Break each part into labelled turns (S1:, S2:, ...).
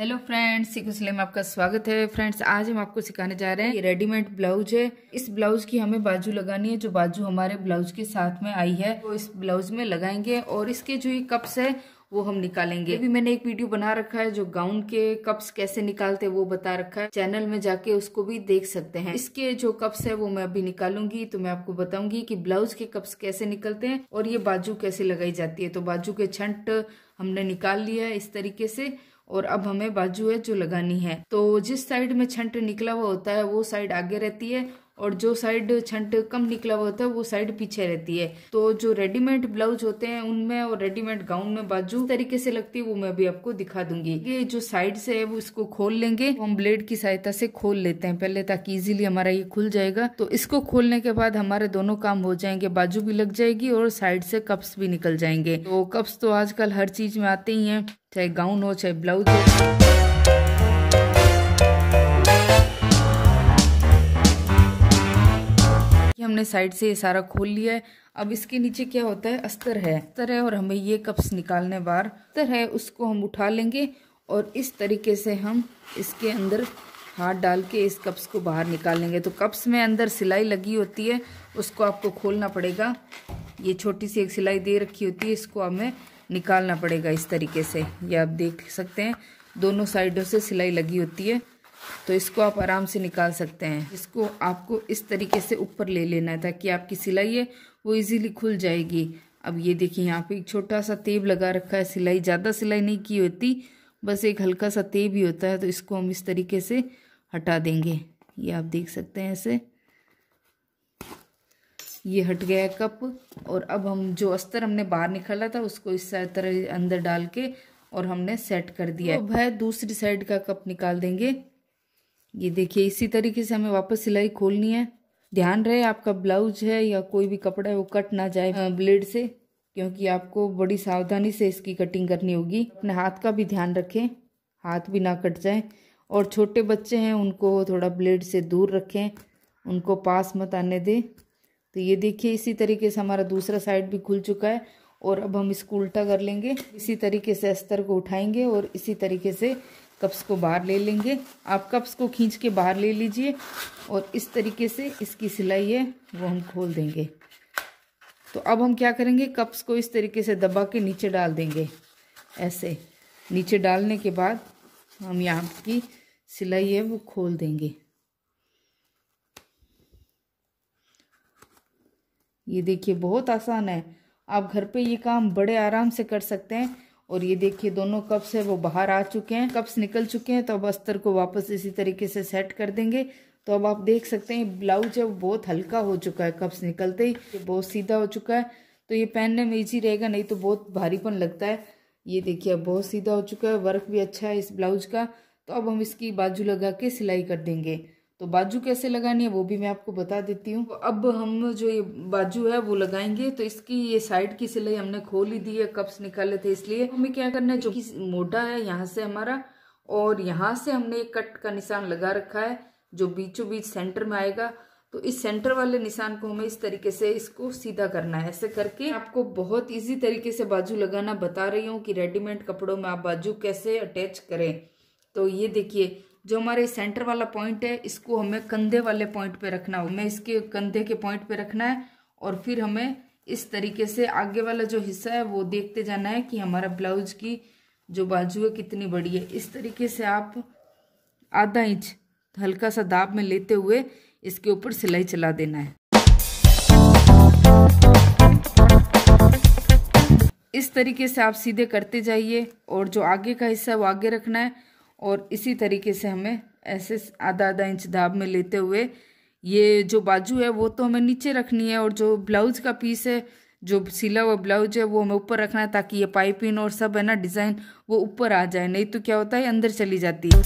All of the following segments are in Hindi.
S1: हेलो फ्रेंड्स सीख में आपका स्वागत है फ्रेंड्स आज हम आपको सिखाने जा रहे हैं ये रेडीमेड ब्लाउज है इस ब्लाउज की हमें बाजू लगानी है जो बाजू हमारे ब्लाउज के साथ में आई है वो इस ब्लाउज में लगाएंगे और इसके जो ये कप्स है वो हम निकालेंगे अभी मैंने एक वीडियो बना रखा है जो गाउन के कप्स कैसे निकालते वो बता रखा है चैनल में जाके उसको भी देख सकते हैं इसके जो कप्स है वो मैं अभी निकालूंगी तो मैं आपको बताऊंगी कि ब्लाउज के कप्स कैसे निकलते हैं और ये बाजू कैसे लगाई जाती है तो बाजू के छंट हमने निकाल लिया है इस तरीके से और अब हमें बाजू है जो लगानी है तो जिस साइड में छंट निकला हुआ होता है वो साइड आगे रहती है और जो साइड छंट कम निकला हुआ होता है वो साइड पीछे रहती है तो जो रेडीमेड ब्लाउज होते हैं उनमें और रेडीमेड गाउन में बाजू तरीके से लगती है वो मैं भी आपको दिखा दूंगी ये जो साइड से है वो इसको खोल लेंगे हम ब्लेड की सहायता से खोल लेते हैं पहले ताकि इजीली हमारा ये खुल जाएगा तो इसको खोलने के बाद हमारे दोनों काम हो जाएंगे बाजू भी लग जाएगी और साइड से कप्स भी निकल जाएंगे तो कप्स तो आजकल हर चीज में आते ही है चाहे गाउन हो चाहे ब्लाउज हो हमने साइड से ये सारा खोल लिया है अब इसके नीचे क्या होता है अस्तर है अस्तर है और हमें ये कप्स निकालने बार अस्तर है उसको हम उठा लेंगे और इस तरीके से हम इसके अंदर हाथ डाल के इस कप्स को बाहर निकाल लेंगे तो कप्स में अंदर सिलाई लगी होती है उसको आपको खोलना पड़ेगा ये छोटी सी एक सिलाई दे रखी होती है इसको हमें निकालना पड़ेगा इस तरीके से ये आप देख सकते हैं दोनों साइडों से सिलाई लगी होती है तो इसको आप आराम से निकाल सकते हैं इसको आपको इस तरीके से ऊपर ले लेना है ताकि आपकी सिलाई है वो इजीली खुल जाएगी अब ये देखिए यहाँ पे एक छोटा सा तेब लगा रखा है सिलाई ज़्यादा सिलाई नहीं की होती बस एक हल्का सा तेब ही होता है तो इसको हम इस तरीके से हटा देंगे ये आप देख सकते हैं ऐसे ये हट गया है कप और अब हम जो अस्तर हमने बाहर निकाला था उसको इस तरह अंदर डाल के और हमने सेट कर दिया अब है दूसरी साइड का कप निकाल देंगे ये देखिए इसी तरीके से हमें वापस सिलाई खोलनी है ध्यान रहे आपका ब्लाउज है या कोई भी कपड़ा है वो कट ना जाए ब्लेड से क्योंकि आपको बड़ी सावधानी से इसकी कटिंग करनी होगी अपने हाथ का भी ध्यान रखें हाथ भी ना कट जाए और छोटे बच्चे हैं उनको थोड़ा ब्लेड से दूर रखें उनको पास मत आने दें तो ये देखिए इसी तरीके से हमारा दूसरा साइड भी खुल चुका है और अब हम इसको उल्टा कर लेंगे इसी तरीके से अस्तर को उठाएंगे और इसी तरीके से कप्स को बाहर ले लेंगे आप कप्स को खींच के बाहर ले लीजिए और इस तरीके से इसकी सिलाई है वो हम खोल देंगे तो अब हम क्या करेंगे कप्स को इस तरीके से दबा के नीचे डाल देंगे ऐसे नीचे डालने के बाद हम यहाँ की सिलाई है वो खोल देंगे ये देखिए बहुत आसान है आप घर पे ये काम बड़े आराम से कर सकते हैं और ये देखिए दोनों कप्स है वो बाहर आ चुके हैं कप्स निकल चुके हैं तो अब अस्तर को वापस इसी तरीके से सेट कर देंगे तो अब आप देख सकते हैं ब्लाउज है वो बहुत हल्का हो चुका है कप्स निकलते ही बहुत सीधा हो चुका है तो ये पहनने में ईजी रहेगा नहीं तो बहुत भारीपन लगता है ये देखिए अब बहुत सीधा हो चुका है वर्क भी अच्छा है इस ब्लाउज का तो अब हम इसकी बाजू लगा के सिलाई कर देंगे तो बाजू कैसे लगानी है वो भी मैं आपको बता देती हूँ तो अब हम जो ये बाजू है वो लगाएंगे तो इसकी ये साइड की सिलाई हमने खोल ही दी है कप्स निकाले थे इसलिए हमें क्या करना है जो कि मोटा है यहाँ से हमारा और यहाँ से हमने एक कट का निशान लगा रखा है जो बीचों बीच सेंटर में आएगा तो इस सेंटर वाले निशान को हमें इस तरीके से इसको सीधा करना है ऐसे करके आपको बहुत इजी तरीके से बाजू लगाना बता रही हूँ कि रेडीमेड कपड़ों में आप बाजू कैसे अटैच करें तो ये देखिए जो हमारे सेंटर वाला पॉइंट है इसको हमें कंधे वाले पॉइंट पे रखना हो हमें इसके कंधे के पॉइंट पे रखना है और फिर हमें इस तरीके से आगे वाला जो हिस्सा है वो देखते जाना है कि हमारा ब्लाउज की जो बाजू है कितनी बड़ी है इस तरीके से आप आधा इंच हल्का सा दाब में लेते हुए इसके ऊपर सिलाई चला देना है इस तरीके से आप सीधे करते जाइए और जो आगे का हिस्सा है वो आगे रखना है और इसी तरीके से हमें ऐसे आधा आधा इंच दाब में लेते हुए ये जो बाजू है वो तो हमें नीचे रखनी है और जो ब्लाउज का पीस है जो सिला हुआ ब्लाउज है वो हमें ऊपर रखना है ताकि ये पाइपिंग और सब है ना डिज़ाइन वो ऊपर आ जाए नहीं तो क्या होता है अंदर चली जाती है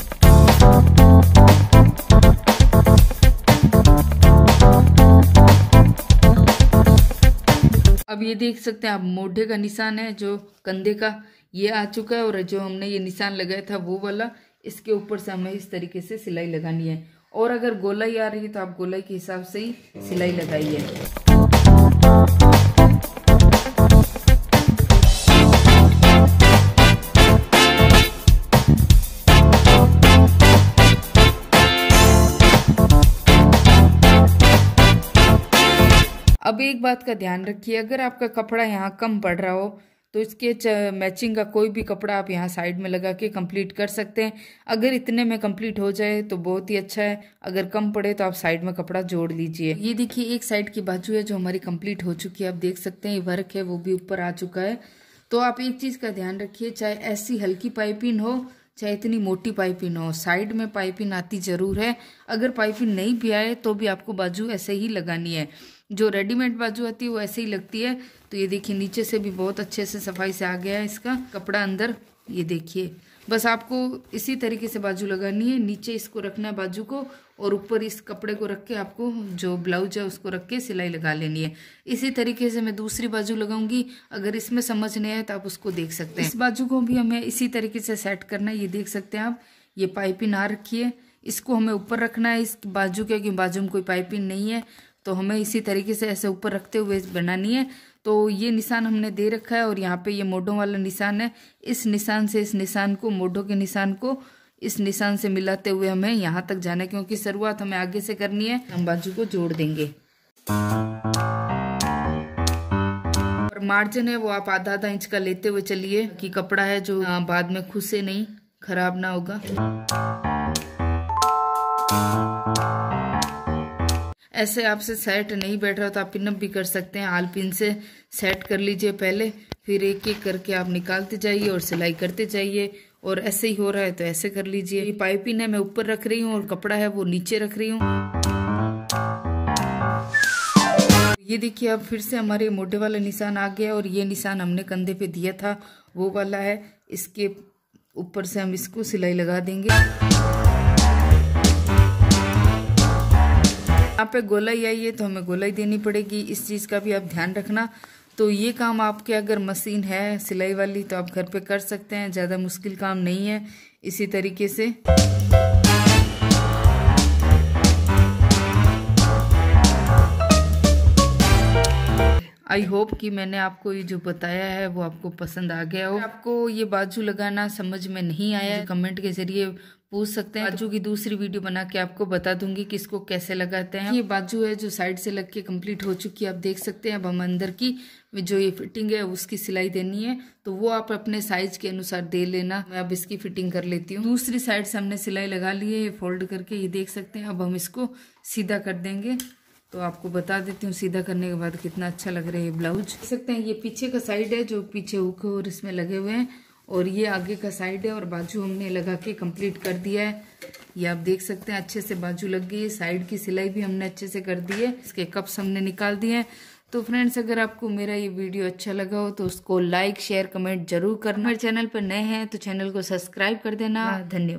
S1: अब ये देख सकते हैं आप मोढ़े का निशान है जो कंधे का ये आ चुका है और जो हमने ये निशान लगाया था वो वाला इसके ऊपर से हमें इस तरीके से सिलाई लगानी है और अगर गोलाई आ रही है तो आप गोलाई के हिसाब से ही सिलाई लगाइए अब एक बात का ध्यान रखिए अगर आपका कपड़ा यहाँ कम पड़ रहा हो तो इसके मैचिंग का कोई भी कपड़ा आप यहाँ साइड में लगा के कंप्लीट कर सकते हैं अगर इतने में कंप्लीट हो जाए तो बहुत ही अच्छा है अगर कम पड़े तो आप साइड में कपड़ा जोड़ लीजिए ये देखिए एक साइड की बाजू है जो हमारी कंप्लीट हो चुकी है आप देख सकते हैं ये वर्क है वो भी ऊपर आ चुका है तो आप एक चीज़ का ध्यान रखिए चाहे ऐसी हल्की पाइपिंग हो चाहे इतनी मोटी पाइपिंग हो साइड में पाइपिंग आती ज़रूर है अगर पाइपिंग नहीं भी आए तो भी आपको बाजू ऐसे ही लगानी है जो रेडीमेड बाजू आती है वो ऐसे ही लगती है तो ये देखिए नीचे से भी बहुत अच्छे से सफाई से आ गया है इसका कपड़ा अंदर ये देखिए बस आपको इसी तरीके से बाजू लगानी है नीचे इसको रखना है बाजू को और ऊपर इस कपड़े को रख के आपको जो ब्लाउज है उसको रख के सिलाई लगा लेनी है इसी तरीके से मैं दूसरी बाजू लगाऊंगी अगर इसमें समझ नहीं आए तो आप उसको देख सकते हैं इस बाजू को भी हमें इसी तरीके से सेट करना है ये देख सकते हैं आप ये पाइपिंग आ रखी है इसको हमें ऊपर रखना है इस बाजू के क्योंकि बाजू में कोई पाइपिंग नहीं है तो हमें इसी तरीके से ऐसे ऊपर रखते हुए बनानी है तो ये निशान हमने दे रखा है और यहाँ पे ये मोढ़ों वाला निशान है इस निशान से इस निशान को मोढ़ों के निशान को इस निशान से मिलाते हुए हमें यहाँ तक जाना है क्योंकि शुरुआत हमें आगे से करनी है हम बाजू को जोड़ देंगे और मार्जिन है वो आप आधा आधा इंच का लेते हुए चलिए कि कपड़ा है जो हाँ, बाद में खुसे नहीं खराब ना होगा ऐसे आपसे सेट नहीं बैठ रहा तो आप पिनअप भी कर सकते हैं आल पिन से सेट कर लीजिए पहले फिर एक एक करके आप निकालते जाइए और सिलाई करते जाइए और ऐसे ही हो रहा है तो ऐसे कर लीजिए ये पाइपिन है मैं ऊपर रख रही हूँ और कपड़ा है वो नीचे रख रही हूँ ये देखिए अब फिर से हमारे मोटे वाला निशान आ गया और ये निशान हमने कंधे पे दिया था वो वाला है इसके ऊपर से हम इसको सिलाई लगा देंगे यहाँ पे गोलाई आई है तो हमें गोलाई देनी पड़ेगी इस चीज़ का भी आप ध्यान रखना तो ये काम आपके अगर मशीन है सिलाई वाली तो आप घर पे कर सकते हैं ज़्यादा मुश्किल काम नहीं है इसी तरीके से आई होप कि मैंने आपको ये जो बताया है वो आपको पसंद आ गया हो आपको ये बाजू लगाना समझ में नहीं आया कमेंट के जरिए पूछ सकते हैं बाजू की दूसरी वीडियो बना के आपको बता दूंगी कि इसको कैसे लगाते हैं ये बाजू है जो साइड से लग के कम्प्लीट हो चुकी है आप देख सकते हैं अब हम अंदर की जो ये फिटिंग है उसकी सिलाई देनी है तो वो आप अपने साइज के अनुसार दे लेना मैं अब इसकी फिटिंग कर लेती हूँ दूसरी साइड से हमने सिलाई लगा ली है फोल्ड करके ये देख सकते हैं अब हम इसको सीधा कर देंगे तो आपको बता देती हूँ सीधा करने के बाद कितना अच्छा लग रहा है ब्लाउज देख सकते हैं ये पीछे का साइड है जो पीछे हुक और इसमें लगे हुए हैं और ये आगे का साइड है और बाजू हमने लगा के कंप्लीट कर दिया है ये आप देख सकते हैं अच्छे से बाजू लग गई है साइड की सिलाई भी हमने अच्छे से कर दी है इसके कप्स हमने निकाल दिए हैं तो फ्रेंड्स अगर आपको मेरा ये वीडियो अच्छा लगा हो तो उसको लाइक शेयर कमेंट जरूर करना चैनल पर नए हैं तो चैनल को सब्सक्राइब कर देना हाँ। धन्यवाद